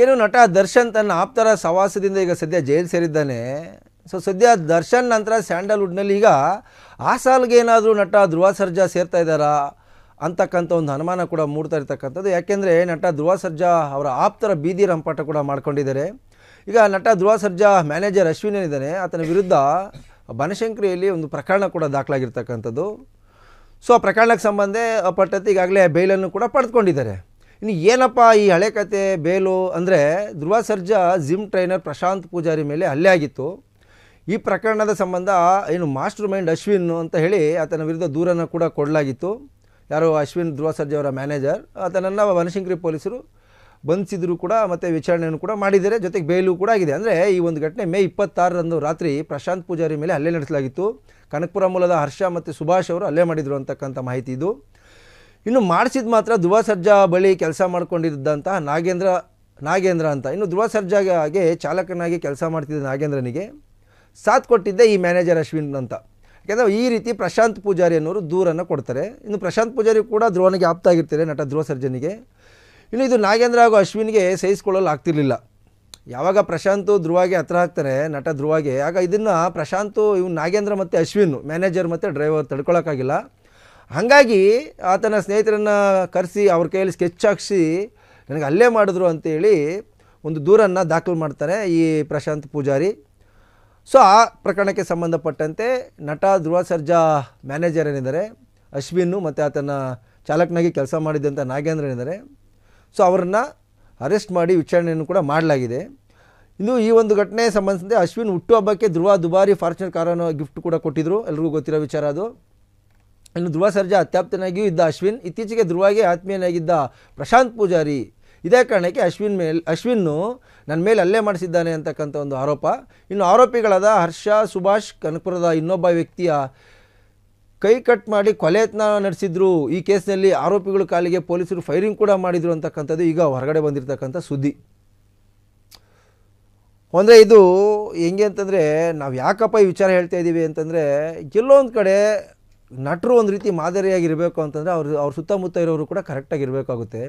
ಏನು ನಟ ದರ್ಶನ್ ತನ್ನ ಆಪ್ತರ ಸವಾಸದಿಂದ ಈಗ ಸದ್ಯ ಜೈಲು ಸೇರಿದ್ದಾನೆ ಸೊ ಸದ್ಯ ದರ್ಶನ್ ನಂತರ ಸ್ಯಾಂಡಲ್ವುಡ್ನಲ್ಲಿ ಈಗ ಆ ಸಾಲ್ಗೆ ಏನಾದರೂ ನಟ ಧ್ರುವ ಸರ್ಜಾ ಸೇರ್ತಾ ಇದ್ದಾರಾ ಅಂತಕ್ಕಂಥ ಒಂದು ಅನುಮಾನ ಕೂಡ ಮೂಡ್ತಾ ಇರ್ತಕ್ಕಂಥದ್ದು ಯಾಕೆಂದರೆ ನಟ ಧ್ರುವ ಸರ್ಜಾ ಅವರ ಆಪ್ತರ ಬೀದಿ ರಂಪಾಟ ಕೂಡ ಮಾಡ್ಕೊಂಡಿದ್ದಾರೆ ಈಗ ನಟ ಧ್ರುವ ಸರ್ಜಾ ಮ್ಯಾನೇಜರ್ ಅಶ್ವಿನ್ ಏನಿದ್ದಾನೆ ಆತನ ವಿರುದ್ಧ ಬನಶಂಕರಿಯಲ್ಲಿ ಒಂದು ಪ್ರಕರಣ ಕೂಡ ದಾಖಲಾಗಿರ್ತಕ್ಕಂಥದ್ದು ಸೊ ಆ ಪ್ರಕರಣಕ್ಕೆ ಸಂಬಂಧ ಪಟ್ಟಂತೆ ಈಗಾಗಲೇ ಬೈಲನ್ನು ಕೂಡ ಪಡೆದುಕೊಂಡಿದ್ದಾರೆ ಇನ್ನು ಏನಪ್ಪ ಈ ಹಳೆ ಕತೆ ಬೇಲು ಅಂದರೆ ಧ್ರುವ ಸರ್ಜಾ ಜಿಮ್ ಟ್ರೈನರ್ ಪ್ರಶಾಂತ್ ಪೂಜಾರಿ ಮೇಲೆ ಹಲ್ಲೆ ಆಗಿತ್ತು ಈ ಪ್ರಕರಣದ ಸಂಬಂಧ ಏನು ಮಾಸ್ಟರ್ ಮೈಂಡ್ ಅಶ್ವಿನ್ ಅಂತ ಹೇಳಿ ಆತನ ವಿರುದ್ಧ ದೂರನ್ನು ಕೂಡ ಕೊಡಲಾಗಿತ್ತು ಯಾರು ಅಶ್ವಿನ್ ಧ್ರುವ ಸರ್ಜಾ ಅವರ ಮ್ಯಾನೇಜರ್ ಆತನನ್ನು ವನಶಂಕರಿ ಪೊಲೀಸರು ಬಂಧಿಸಿದ್ರು ಕೂಡ ಮತ್ತು ವಿಚಾರಣೆಯನ್ನು ಕೂಡ ಮಾಡಿದ್ದಾರೆ ಜೊತೆಗೆ ಬೇಲು ಕೂಡ ಆಗಿದೆ ಅಂದರೆ ಈ ಒಂದು ಘಟನೆ ಮೇ ಇಪ್ಪತ್ತಾರರಂದು ರಾತ್ರಿ ಪ್ರಶಾಂತ್ ಪೂಜಾರಿ ಮೇಲೆ ಹಲ್ಲೆ ನಡೆಸಲಾಗಿತ್ತು ಕನಕಪುರ ಮೂಲದ ಹರ್ಷ ಮತ್ತು ಸುಭಾಷ್ ಅವರು ಹಲ್ಲೆ ಮಾಡಿದರು ಅಂತಕ್ಕಂಥ ಮಾಹಿತಿ ಇದು ಇನ್ನು ಮಾಡಿಸಿದ ಮಾತ್ರ ಧ್ರುವ ಸರ್ಜಾ ಬಳಿ ಕೆಲಸ ಮಾಡಿಕೊಂಡಿದ್ದಂತಹ ನಾಗೇಂದ್ರ ನಾಗೇಂದ್ರ ಅಂತ ಇನ್ನು ಧ್ರುವ ಸರ್ಜಾಗೆ ಚಾಲಕನಾಗಿ ಕೆಲಸ ಮಾಡ್ತಿದ್ದ ನಾಗೇಂದ್ರನಿಗೆ ಸಾಥ್ ಕೊಟ್ಟಿದ್ದೆ ಈ ಮ್ಯಾನೇಜರ್ ಅಶ್ವಿನ್ ಅಂತ ಯಾಕೆಂದರೆ ಈ ರೀತಿ ಪ್ರಶಾಂತ್ ಪೂಜಾರಿ ಅನ್ನೋರು ದೂರನ್ನು ಕೊಡ್ತಾರೆ ಇನ್ನು ಪ್ರಶಾಂತ್ ಪೂಜಾರಿ ಕೂಡ ಧ್ರುವನಿಗೆ ಆಪ್ತಾಗಿರ್ತಾರೆ ನಟ ಧ್ರುವ ಸರ್ಜನಿಗೆ ಇನ್ನು ಇದು ನಾಗೇಂದ್ರ ಹಾಗೂ ಅಶ್ವಿನ್ಗೆ ಸಹಿಸ್ಕೊಳ್ಳಲು ಆಗ್ತಿರ್ಲಿಲ್ಲ ಯಾವಾಗ ಪ್ರಶಾಂತು ಧ್ರುವಾಗೆ ಹತ್ರ ಹಾಕ್ತಾರೆ ನಟ ಧ್ರುವಾಗೆ ಆಗ ಇದನ್ನು ಪ್ರಶಾಂತು ಇವ್ನು ನಾಗೇಂದ್ರ ಮತ್ತು ಅಶ್ವಿನ್ ಮ್ಯಾನೇಜರ್ ಮತ್ತು ಡ್ರೈವರ್ ತಡ್ಕೊಳ್ಳೋಕ್ಕಾಗಿಲ್ಲ ಹಾಗಾಗಿ ಆತನ ಸ್ನೇಹಿತರನ್ನು ಕರೆಸಿ ಅವ್ರ ಕೈಯಲ್ಲಿ ಸ್ಕೆಚ್ ಹಾಕಿಸಿ ನನಗೆ ಅಲ್ಲೇ ಮಾಡಿದ್ರು ಅಂತೇಳಿ ಒಂದು ದೂರನ್ನು ದಾಖಲು ಮಾಡ್ತಾರೆ ಈ ಪ್ರಶಾಂತ್ ಪೂಜಾರಿ ಸೊ ಆ ಪ್ರಕರಣಕ್ಕೆ ಸಂಬಂಧಪಟ್ಟಂತೆ ನಟ ಧ್ರುವ ಸರ್ಜಾ ಮ್ಯಾನೇಜರ್ ಏನಿದ್ದಾರೆ ಅಶ್ವಿನ್ನು ಮತ್ತು ಆತನ ಚಾಲಕನಾಗಿ ಕೆಲಸ ಮಾಡಿದ್ದಂಥ ನಾಗೇಂದ್ರ ಏನಿದ್ದಾರೆ ಸೊ ಅವರನ್ನು ಅರೆಸ್ಟ್ ಮಾಡಿ ವಿಚಾರಣೆಯನ್ನು ಕೂಡ ಮಾಡಲಾಗಿದೆ ಇನ್ನು ಈ ಒಂದು ಘಟನೆ ಸಂಬಂಧಿಸಿದಂತೆ ಅಶ್ವಿನ್ ಹುಟ್ಟುಹಬ್ಬಕ್ಕೆ ಧ್ರುವ ದುಬಾರಿ ಫಾರ್ಚುನರ್ ಕಾರನ್ನು ಗಿಫ್ಟ್ ಕೂಡ ಕೊಟ್ಟಿದ್ದರು ಎಲ್ರಿಗೂ ಗೊತ್ತಿರೋ ವಿಚಾರ ಅದು ಇನ್ನು ಧ್ರುವ ಸರ್ಜಾ ಅತ್ಯಾಪ್ತನಾಗಿಯೂ ಇದ್ದ ಅಶ್ವಿನ್ ಇತ್ತೀಚೆಗೆ ಧ್ರುವಾಗೆ ಆತ್ಮೀಯನಾಗಿದ್ದ ಪ್ರಶಾಂತ್ ಪೂಜಾರಿ ಇದೇ ಕಾರಣಕ್ಕೆ ಅಶ್ವಿನ್ ಮೇಲೆ ಅಶ್ವಿನ್ನು ನನ್ನ ಮೇಲೆ ಅಲ್ಲೇ ಮಾಡಿಸಿದ್ದಾನೆ ಅಂತಕ್ಕಂಥ ಒಂದು ಆರೋಪ ಇನ್ನು ಆರೋಪಿಗಳಾದ ಹರ್ಷ ಸುಭಾಷ್ ಕನಕಪುರದ ಇನ್ನೊಬ್ಬ ವ್ಯಕ್ತಿಯ ಕೈ ಕಟ್ ಮಾಡಿ ಯತ್ನ ನಡೆಸಿದ್ರು ಈ ಕೇಸ್ನಲ್ಲಿ ಆರೋಪಿಗಳು ಕಾಲಿಗೆ ಪೊಲೀಸರು ಫೈರಿಂಗ್ ಕೂಡ ಮಾಡಿದರು ಅಂತಕ್ಕಂಥದ್ದು ಈಗ ಹೊರಗಡೆ ಬಂದಿರತಕ್ಕಂಥ ಸುದ್ದಿ ಅಂದರೆ ಇದು ಹೆಂಗೆ ಅಂತಂದರೆ ನಾವು ಯಾಕಪ್ಪ ಈ ವಿಚಾರ ಹೇಳ್ತಾ ಇದ್ದೀವಿ ಅಂತಂದರೆ ಕೆಲವೊಂದು ಕಡೆ ನಟರು ಒಂದು ರೀತಿ ಮಾದರಿಯಾಗಿರಬೇಕು ಅಂತಂದರೆ ಅವರು ಅವ್ರ ಸುತ್ತಮುತ್ತ ಇರೋರು ಕೂಡ ಕರೆಕ್ಟಾಗಿ ಇರಬೇಕಾಗುತ್ತೆ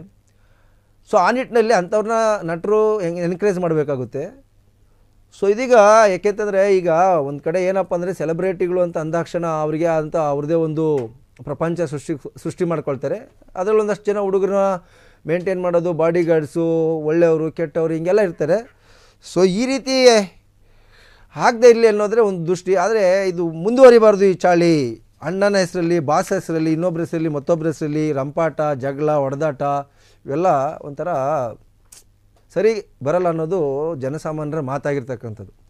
ಸೊ ಆ ನಿಟ್ಟಿನಲ್ಲಿ ಅಂಥವ್ರನ್ನ ನಟರು ಹೆಂಗೆ ಎನ್ಕರೇಜ್ ಮಾಡಬೇಕಾಗುತ್ತೆ ಸೊ ಇದೀಗ ಯಾಕೆಂತಂದರೆ ಈಗ ಒಂದು ಕಡೆ ಏನಪ್ಪ ಅಂದರೆ ಸೆಲೆಬ್ರಿಟಿಗಳು ಅಂತ ಅಂದಾಕ್ಷಣ ಅವರಿಗೆ ಅಂತ ಅವ್ರದ್ದೇ ಒಂದು ಪ್ರಪಂಚ ಸೃಷ್ಟಿ ಸೃಷ್ಟಿ ಮಾಡ್ಕೊಳ್ತಾರೆ ಅದರಲ್ಲಿ ಒಂದಷ್ಟು ಜನ ಹುಡುಗರನ್ನ ಮೇಂಟೈನ್ ಮಾಡೋದು ಬಾಡಿ ಗಾರ್ಡ್ಸು ಒಳ್ಳೆಯವರು ಕೆಟ್ಟವರು ಹಿಂಗೆಲ್ಲ ಇರ್ತಾರೆ ಸೊ ಈ ರೀತಿ ಆಗದೆ ಇರಲಿ ಅನ್ನೋದ್ರೆ ಒಂದು ದೃಷ್ಟಿ ಆದರೆ ಇದು ಮುಂದುವರಿಬಾರ್ದು ಈ ಚಾಳಿ ಅಣ್ಣನ ಹೆಸರಲ್ಲಿ ಬಾಸ್ ಹೆಸರಲ್ಲಿ ಇನ್ನೊಬ್ಬರ ಹೆಸರಲ್ಲಿ ಮತ್ತೊಬ್ಬರ ಹೆಸರಲ್ಲಿ ರಂಪಾಟ ಜಗಳ ಹೊಡೆದಾಟ ಇವೆಲ್ಲ ಒಂಥರ ಸರಿ ಬರಲ್ಲ ಅನ್ನೋದು ಜನಸಾಮಾನ್ಯರ ಮಾತಾಗಿರ್ತಕ್ಕಂಥದ್ದು